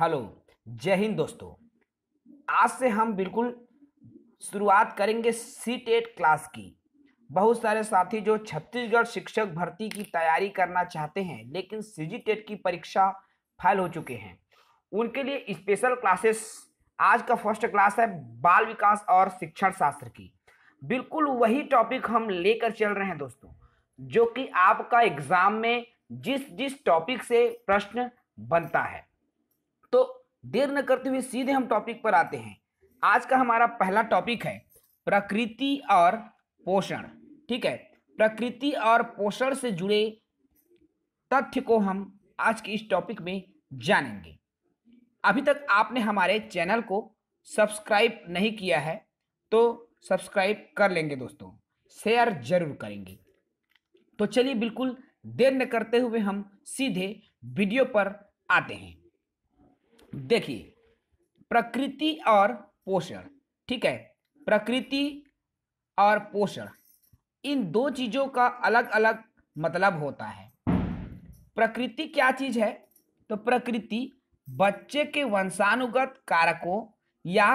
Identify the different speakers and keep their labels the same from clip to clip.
Speaker 1: hello जय हिंद दोस्तों आज से हम बिल्कुल शुरुआत करेंगे सी टेट क्लास की बहुत सारे साथी जो छत्तीसगढ़ शिक्षक भर्ती की तैयारी करना चाहते हैं लेकिन सी जी टेट की परीक्षा फैल हो चुके हैं उनके लिए स्पेशल क्लासेस आज का फर्स्ट क्लास है बाल विकास और शिक्षण शास्त्र की बिल्कुल वही टॉपिक हम लेकर चल रहे हैं दोस्तों जो कि आपका एग्ज़ाम में जिस जिस टॉपिक से प्रश्न बनता है तो देर न करते हुए सीधे हम टॉपिक पर आते हैं आज का हमारा पहला टॉपिक है प्रकृति और पोषण ठीक है प्रकृति और पोषण से जुड़े तथ्य को हम आज के इस टॉपिक में जानेंगे अभी तक आपने हमारे चैनल को सब्सक्राइब नहीं किया है तो सब्सक्राइब कर लेंगे दोस्तों शेयर जरूर करेंगे तो चलिए बिल्कुल देर न करते हुए हम सीधे वीडियो पर आते हैं देखिए प्रकृति और पोषण ठीक है प्रकृति और पोषण इन दो चीज़ों का अलग अलग मतलब होता है प्रकृति क्या चीज़ है तो प्रकृति बच्चे के वंशानुगत कारकों या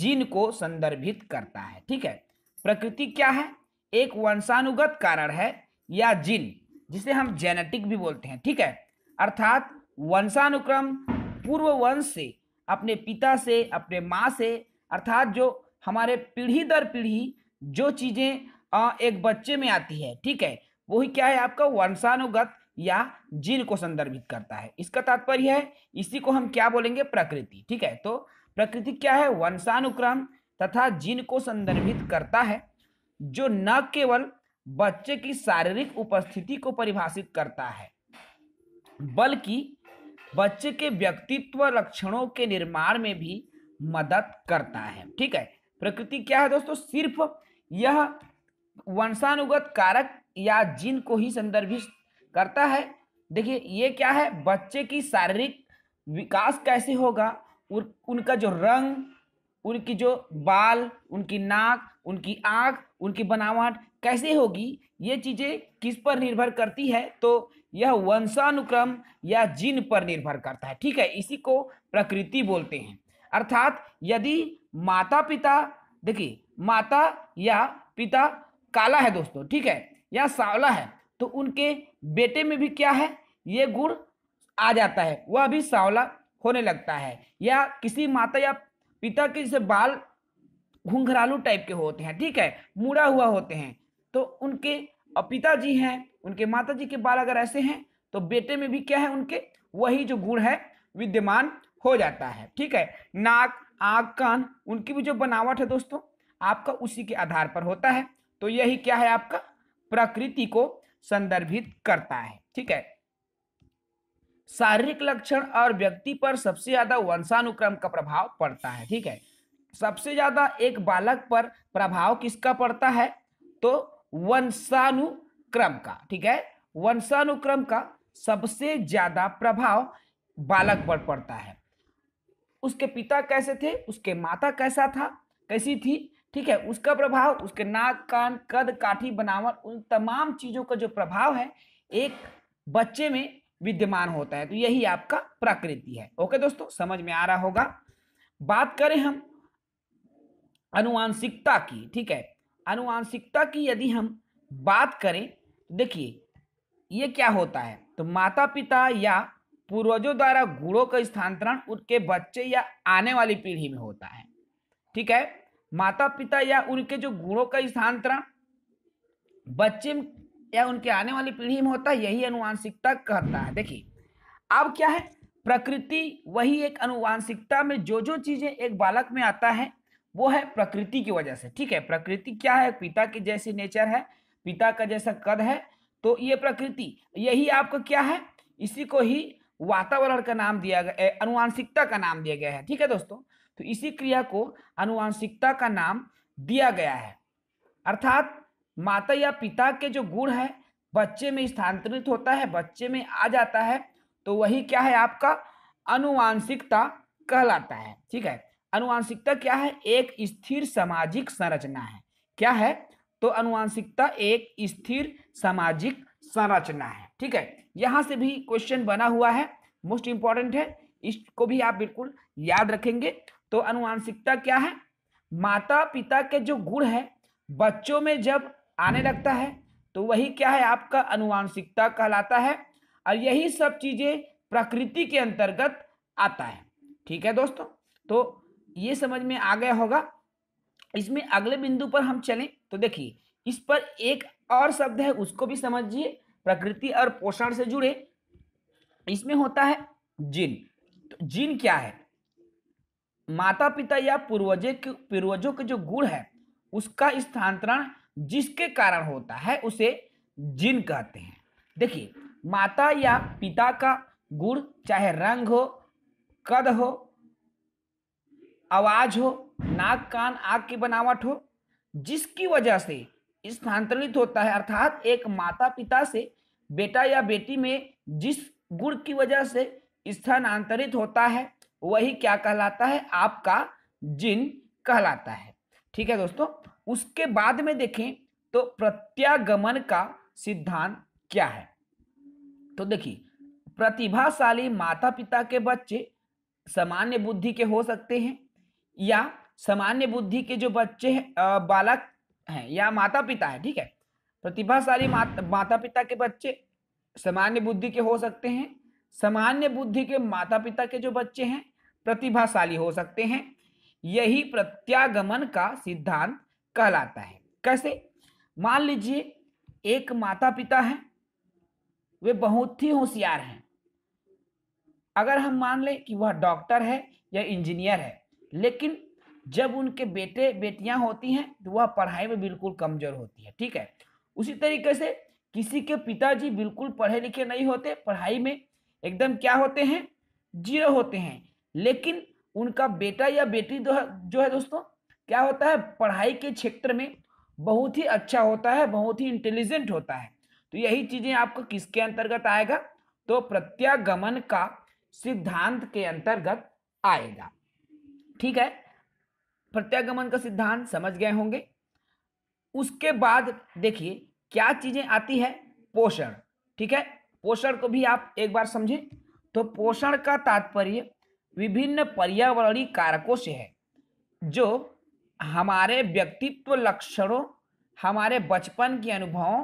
Speaker 1: जीन को संदर्भित करता है ठीक है प्रकृति क्या है एक वंशानुगत कारण है या जीन जिसे हम जेनेटिक भी बोलते हैं ठीक है अर्थात वंशानुक्रम पूर्व वंश से अपने पिता से अपने माँ से अर्थात जो हमारे पीढ़ी दर पीढ़ी जो चीज़ें एक बच्चे में आती है ठीक है वही क्या है आपका वंशानुगत या जीन को संदर्भित करता है इसका तात्पर्य है इसी को हम क्या बोलेंगे प्रकृति ठीक है तो प्रकृति क्या है वंशानुक्रम तथा जीन को संदर्भित करता है जो न केवल बच्चे की शारीरिक उपस्थिति को परिभाषित करता है बल्कि बच्चे के व्यक्तित्व लक्षणों के निर्माण में भी मदद करता है ठीक है प्रकृति क्या है दोस्तों सिर्फ यह वंशानुगत कारक या जीन को ही संदर्भित करता है देखिए ये क्या है बच्चे की शारीरिक विकास कैसे होगा उनका जो रंग उनकी जो बाल उनकी नाक उनकी आँख उनकी बनावट कैसे होगी ये चीज़ें किस पर निर्भर करती है तो यह वंशानुक्रम या जीन पर निर्भर करता है ठीक है इसी को प्रकृति बोलते हैं अर्थात यदि माता पिता देखिए माता या पिता काला है दोस्तों ठीक है या सांवला है तो उनके बेटे में भी क्या है ये गुण आ जाता है वह भी सांवला होने लगता है या किसी माता या पिता के जैसे बाल घुंघरालू टाइप के होते हैं ठीक है मुड़ा हुआ होते हैं तो उनके पिताजी हैं उनके माता जी के बाल अगर ऐसे हैं तो बेटे में भी क्या है उनके वही जो गुण है विद्यमान हो जाता है ठीक है नाक आग कान उनकी भी जो बनावट है दोस्तों आपका उसी के आधार पर होता है तो यही क्या है आपका प्रकृति को संदर्भित करता है ठीक है शारीरिक लक्षण और व्यक्ति पर सबसे ज्यादा वंशानुक्रम का प्रभाव पड़ता है ठीक है सबसे ज्यादा एक बालक पर प्रभाव किसका पड़ता है तो वंशानुक्रम का ठीक है वंशानुक्रम का सबसे ज्यादा प्रभाव बालक पर पड़ता है उसके पिता कैसे थे उसके माता कैसा था कैसी थी ठीक है उसका प्रभाव उसके नाक कान कद काठी बनावट उन तमाम चीजों का जो प्रभाव है एक बच्चे में विद्यमान होता है तो यही आपका प्रकृति है ओके दोस्तों समझ में आ रहा होगा बात करें हम अनुवांशिकता की ठीक है अनुवांशिकता की यदि हम बात करें तो देखिए ये क्या होता है तो माता पिता या पूर्वजों द्वारा गुणों का स्थानांतरण उनके बच्चे या आने वाली पीढ़ी में होता है ठीक है माता पिता या उनके जो गुणों का स्थानांतरण बच्चे या उनके आने वाली पीढ़ी में होता है यही अनुवांशिकता कहता है देखिए अब क्या है प्रकृति वही एक अनुवांशिकता में जो जो चीजें एक बालक में आता है वो है प्रकृति की वजह से ठीक है प्रकृति क्या है पिता के जैसे नेचर है पिता का जैसा कद है तो ये प्रकृति यही आपका क्या है इसी को ही वातावरण का नाम दिया गया अनुवांशिकता का नाम दिया गया है ठीक है दोस्तों तो इसी क्रिया को अनुवांशिकता का नाम दिया गया है अर्थात माता या पिता के जो गुण है बच्चे में स्थानांतरित होता है बच्चे में आ जाता है तो वही क्या है आपका अनुवांशिकता कहलाता है ठीक है अनुवांशिकता क्या है एक स्थिर सामाजिक संरचना है क्या है तो अनुवांशिकता एक स्थिर सामाजिक संरचना है ठीक है यहाँ से भी क्वेश्चन बना हुआ है मोस्ट इंपॉर्टेंट है इसको भी आप बिल्कुल याद रखेंगे तो अनुवांशिकता क्या है माता पिता के जो गुण है बच्चों में जब आने लगता है तो वही क्या है आपका अनुवांशिकता कहलाता है और यही सब चीज़ें प्रकृति के अंतर्गत आता है ठीक है दोस्तों तो ये समझ में आ गया होगा इसमें अगले बिंदु पर हम चलें तो देखिए इस पर एक और शब्द है उसको भी समझिए प्रकृति और पोषण से जुड़े इसमें होता है जिन तो जिन क्या है माता पिता या पूर्वजे के पूर्वजों के जो गुण है उसका स्थानांतरण जिसके कारण होता है उसे जिन कहते हैं देखिए माता या पिता का गुण चाहे रंग हो कद हो आवाज हो नाक कान आग की बनावट हो जिसकी वजह से स्थानांतरित होता है अर्थात एक माता पिता से बेटा या बेटी में जिस गुण की वजह से स्थानांतरित होता है वही क्या कहलाता है आपका जिन कहलाता है ठीक है दोस्तों उसके बाद में देखें तो प्रत्यागमन का सिद्धांत क्या है तो देखिए प्रतिभाशाली माता पिता के बच्चे सामान्य बुद्धि के हो सकते हैं या सामान्य बुद्धि के जो बच्चे हैं बालक हैं या माता पिता है ठीक है प्रतिभाशाली मात, माता पिता के बच्चे सामान्य बुद्धि के हो सकते हैं सामान्य बुद्धि के माता पिता के जो बच्चे हैं प्रतिभाशाली हो सकते हैं यही प्रत्यागमन का सिद्धांत कहलाता है कैसे मान लीजिए एक माता पिता हैं वे बहुत ही होशियार हैं अगर हम मान लें कि वह डॉक्टर है या इंजीनियर है लेकिन जब उनके बेटे बेटियां होती हैं तो वह पढ़ाई में बिल्कुल कमजोर होती है ठीक है उसी तरीके से किसी के पिताजी बिल्कुल पढ़े लिखे नहीं होते पढ़ाई में एकदम क्या होते हैं जीरो होते हैं लेकिन उनका बेटा या बेटी जो है जो है दोस्तों क्या होता है पढ़ाई के क्षेत्र में बहुत ही अच्छा होता है बहुत ही इंटेलिजेंट होता है तो यही चीज़ें आपको किसके अंतर्गत आएगा तो प्रत्यागमन का सिद्धांत के अंतर्गत आएगा ठीक है प्रत्यागमन का सिद्धांत समझ गए होंगे उसके बाद देखिए क्या चीजें आती है पोषण ठीक है पोषण को भी आप एक बार समझें तो पोषण का तात्पर्य विभिन्न पर्यावरणीय कारकों से है जो हमारे व्यक्तित्व लक्षणों हमारे बचपन के अनुभवों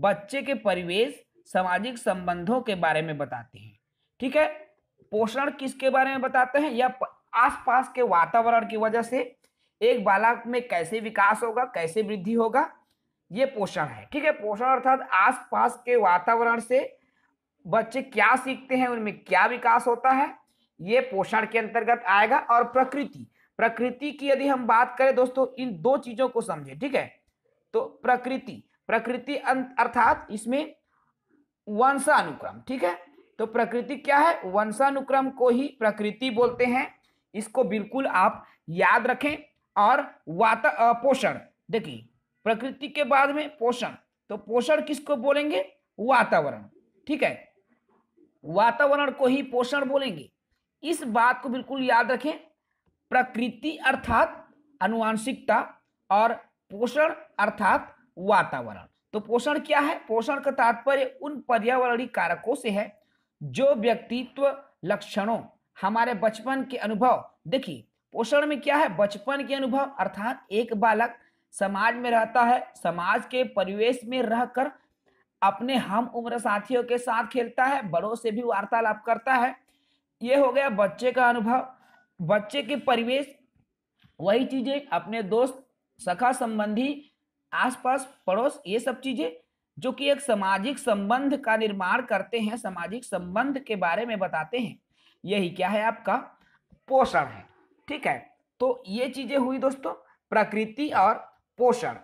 Speaker 1: बच्चे के परिवेश सामाजिक संबंधों के बारे में बताते हैं ठीक है पोषण किसके बारे में बताते हैं या आसपास के वातावरण की वजह से एक बालक में कैसे विकास होगा कैसे वृद्धि होगा ये पोषण है ठीक है पोषण अर्थात आसपास के वातावरण से बच्चे क्या सीखते हैं उनमें क्या विकास होता है ये पोषण के अंतर्गत आएगा और प्रकृति प्रकृति की यदि हम बात करें दोस्तों इन दो चीजों को समझे ठीक है तो प्रकृति प्रकृति अर्थात इसमें वंशानुक्रम ठीक है तो प्रकृति क्या है वंशानुक्रम को ही प्रकृति बोलते हैं इसको बिल्कुल आप याद रखें और वाता पोषण देखिए प्रकृति के बाद में पोषण तो पोषण किसको बोलेंगे वातावरण ठीक है वातावरण को ही पोषण बोलेंगे इस बात को बिल्कुल याद रखें प्रकृति अर्थात अनुवांशिकता और पोषण अर्थात वातावरण तो पोषण क्या है पोषण का तात्पर्य उन पर्यावरणीय कारकों से है जो व्यक्तित्व लक्षणों हमारे बचपन के अनुभव देखिए पोषण में क्या है बचपन के अनुभव अर्थात एक बालक समाज में रहता है समाज के परिवेश में रहकर अपने हम उम्र साथियों के साथ खेलता है बड़ों से भी वार्तालाप करता है ये हो गया बच्चे का अनुभव बच्चे के परिवेश वही चीजें अपने दोस्त सखा संबंधी आसपास पड़ोस ये सब चीजें जो कि एक सामाजिक संबंध का निर्माण करते हैं सामाजिक संबंध के बारे में बताते हैं यही क्या है आपका पोषण है ठीक है तो ये चीजें हुई दोस्तों प्रकृति और पोषण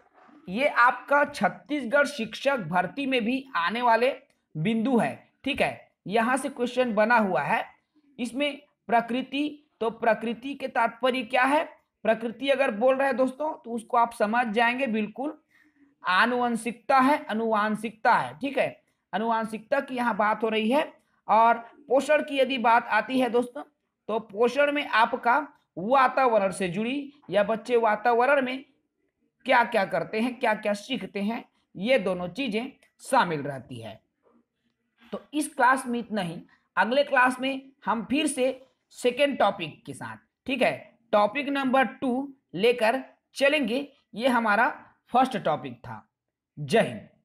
Speaker 1: ये आपका छत्तीसगढ़ शिक्षक भर्ती में भी आने वाले बिंदु है ठीक है यहां से क्वेश्चन बना हुआ है इसमें प्रकृति तो प्रकृति के तात्पर्य क्या है प्रकृति अगर बोल रहे हैं दोस्तों तो उसको आप समझ जाएंगे बिल्कुल आनुवंशिकता है अनुवांशिकता है ठीक है अनुवांशिकता की यहाँ बात हो रही है और पोषण की यदि बात आती है दोस्तों तो पोषण में आपका वातावरण से जुड़ी या बच्चे वातावरण में क्या क्या करते हैं क्या क्या सीखते हैं ये दोनों चीजें शामिल रहती है तो इस क्लास में इतना ही अगले क्लास में हम फिर से सेकेंड टॉपिक के साथ ठीक है टॉपिक नंबर टू लेकर चलेंगे ये हमारा फर्स्ट टॉपिक था जय हिंद